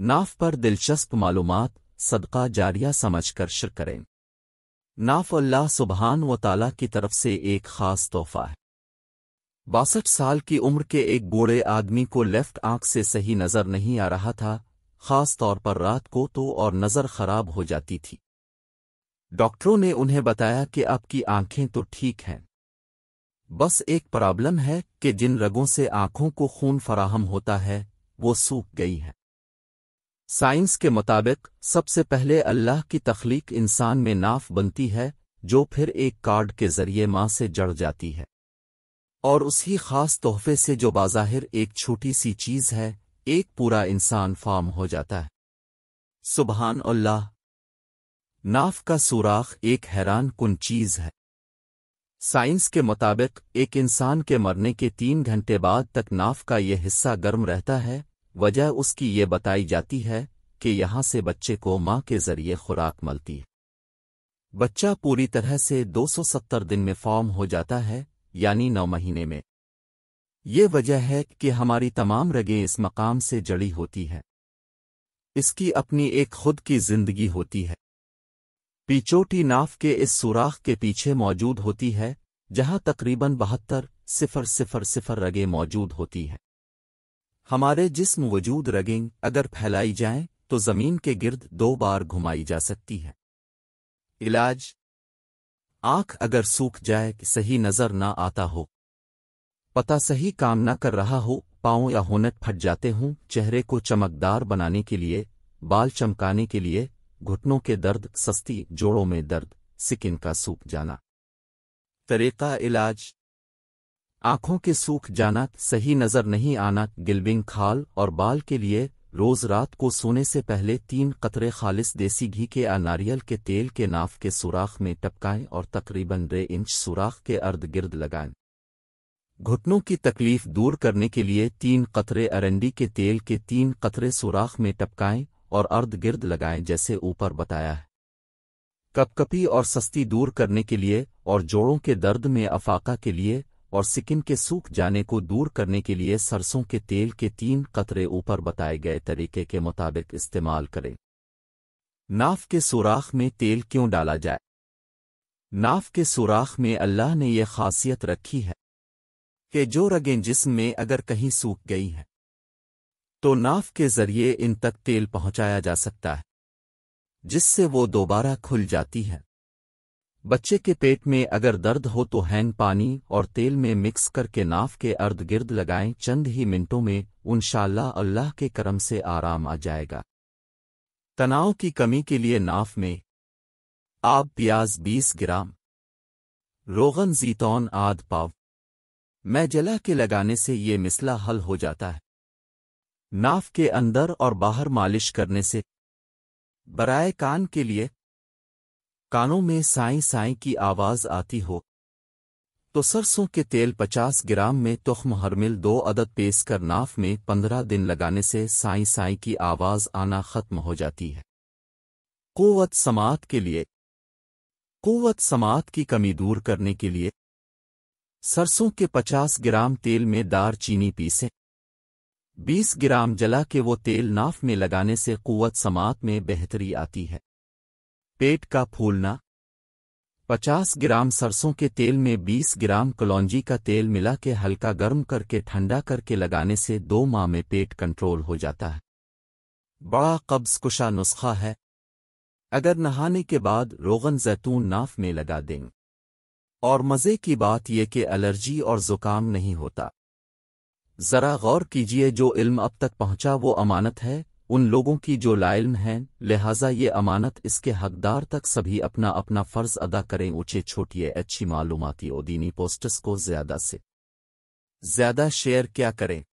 नाफ पर दिलचस्प मालूम सदका जारिया समझ कर शिर करें नाफ अल्लाह सुबहान व ताला की तरफ से एक खास तोहफा है बासठ साल की उम्र के एक बूढ़े आदमी को लेफ्ट आंख से सही नज़र नहीं आ रहा था खास तौर पर रात को तो और नज़र खराब हो जाती थी डॉक्टरों ने उन्हें बताया कि आपकी आंखें तो ठीक हैं बस एक प्रॉब्लम है कि जिन रगों से आंखों को खून फराहम होता है वो सूख गई हैं साइंस के मुताबिक सबसे पहले अल्लाह की तख्लीक इंसान में नाफ बनती है जो फिर एक कार्ड के जरिए माँ से जड़ जाती है और उसी खास तोहफे से जो बाज़ाहिर एक छोटी सी चीज़ है एक पूरा इंसान फार्म हो जाता है सुबहान अल्लाह नाफ का सुराख एक हैरान कन चीज़ है साइंस के मुताबिक एक इंसान के मरने के तीन घंटे बाद तक नाफ का यह हिस्सा गर्म रहता है वजह उसकी ये बताई जाती है कि यहां से बच्चे को माँ के जरिए खुराक मिलती है बच्चा पूरी तरह से 270 दिन में फॉर्म हो जाता है यानी नौ महीने में ये वजह है कि हमारी तमाम रगें इस मकाम से जड़ी होती हैं इसकी अपनी एक खुद की जिंदगी होती है पीचोटी नाफ के इस सुराख के पीछे मौजूद होती है जहां तकरीबन बहत्तर सिफर सिफर सिफर रगें मौजूद होती हैं हमारे जिस्म वजूद रगिंग अगर फैलाई जाए तो ज़मीन के गिर्द दो बार घुमाई जा सकती है इलाज आँख अगर सूख जाए कि सही नज़र ना आता हो पता सही काम ना कर रहा हो पाँव या होनट फट जाते हों चेहरे को चमकदार बनाने के लिए बाल चमकाने के लिए घुटनों के दर्द सस्ती जोड़ों में दर्द सिकिन का सूख जाना तरीका इलाज आंखों के सूख जाना सही नजर नहीं आना गिल्बिंग खाल और बाल के लिए रोज रात को सोने से पहले तीन कतरे खालिस देसी घी के या नारियल के तेल के नाफ के सुराख में टपकाएं और तकरीबन डे इंच सुराख के अर्द गिर्द लगाएं घुटनों की तकलीफ दूर करने के लिए तीन कतरे अरंडी के तेल के तीन कतरे सुराख में टपकाएं और अर्द गिर्द लगाएं जैसे ऊपर बताया है कपकपी और सस्ती दूर करने के लिए और जोड़ों के दर्द में अफाका के लिए और सिकिन के सूख जाने को दूर करने के लिए सरसों के तेल के तीन कतरे ऊपर बताए गए तरीके के मुताबिक इस्तेमाल करें नाफ के सुराख में तेल क्यों डाला जाए नाफ के सुराख में अल्लाह ने यह खासियत रखी है कि जो रगें जिस्म में अगर कहीं सूख गई हैं तो नाफ के जरिए इन तक तेल पहुंचाया जा सकता है जिससे वो दोबारा खुल जाती है बच्चे के पेट में अगर दर्द हो तो हैंग पानी और तेल में मिक्स करके नाफ के अर्द गिर्द लगाएं चंद ही मिनटों में उनशाला अल्लाह के करम से आराम आ जाएगा तनाव की कमी के लिए नाफ में आप प्याज 20 ग्राम रोगन जीतौन आध पाव जला के लगाने से ये मिसला हल हो जाता है नाफ के अंदर और बाहर मालिश करने से बराए कान के लिए कानों में साई साई की आवाज़ आती हो तो सरसों के तेल 50 ग्राम में तुख्म हरमिल दो अदद पेस कर नाफ में 15 दिन लगाने से साई साई की आवाज़ आना ख़त्म हो जाती है कोवत समात के लिए कोवत समात की कमी दूर करने के लिए सरसों के 50 ग्राम तेल में दार चीनी पीसें 20 ग्राम जला के वो तेल नाफ में लगाने से कुवत समात में बेहतरी आती है पेट का फूलना 50 ग्राम सरसों के तेल में 20 ग्राम कलौंजी का तेल मिला के हल्का गर्म करके ठंडा करके लगाने से दो माह में पेट कंट्रोल हो जाता है बड़ा कब्ज कुशा नुस्खा है अगर नहाने के बाद रोगन जैतून नाफ में लगा दें और मज़े की बात यह कि एलर्जी और ज़ुकाम नहीं होता ज़रा गौर कीजिए जो इल्म अब तक पहुंचा वो अमानत है उन लोगों की जो लाइल्म हैं लिहाजा ये अमानत इसके हकदार तक सभी अपना अपना फ़र्ज़ अदा करें ऊंचे छोटिए अच्छी मालूमती और दीनी पोस्टर्स को ज़्यादा से ज़्यादा शेयर क्या करें